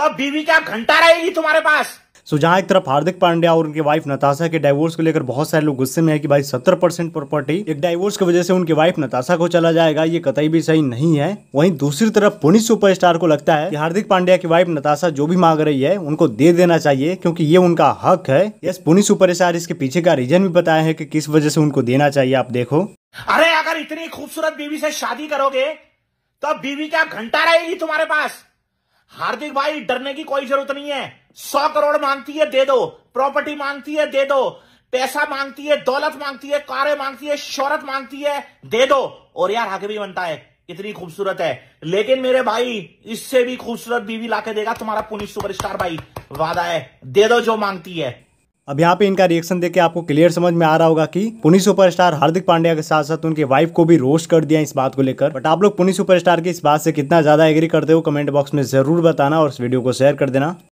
तब तो बीवी क्या घंटा रहेगी तुम्हारे पास सो so, जहां एक तरफ हार्दिक पांड्या और उनकी वाइफ नताशा के डाइवोर्स को लेकर बहुत सारे लोग गुस्से में है कि भाई 70 परसेंट प्रॉपर्टी एक डाइवोर्स की वजह से उनकी वाइफ नताशा को चला जाएगा ये कतई भी सही नहीं है वहीं दूसरी तरफ पुनी सुपरस्टार को लगता है कि हार्दिक पांड्या की वाइफ नताशा जो भी मांग रही है उनको दे देना चाहिए क्योंकि ये उनका हक है यस पुनी सुपरस्टार इसके पीछे का रीजन भी बताया है की किस वजह से उनको देना चाहिए आप देखो अरे अगर इतनी खूबसूरत बीवी से शादी करोगे तो बीवी क्या घंटा रहेगी तुम्हारे पास हार्दिक भाई डरने की कोई जरूरत नहीं है सौ करोड़ मांगती है दे दो प्रॉपर्टी मांगती है दे दो पैसा मांगती है दौलत मांगती है कारें मांगती है शोहरत मांगती है दे दो और यार हक भी बनता है कितनी खूबसूरत है लेकिन मेरे भाई इससे भी खूबसूरत बीवी लाके देगा तुम्हारा पुनीत सुपरस्टार भाई वादा है दे दो जो मांगती है अब यहाँ पे इनका रिएक्शन देख के आपको क्लियर समझ में आ रहा होगा कि पुनी सुपरस्टार हार्दिक पांड्या के साथ साथ उनकी वाइफ को भी रोस्ट कर दिया इस बात को लेकर बट आप लोग पुनी सुपरस्टार की इस बात से कितना ज्यादा एग्री करते हो कमेंट बॉक्स में जरूर बताना और इस वीडियो को शेयर कर देना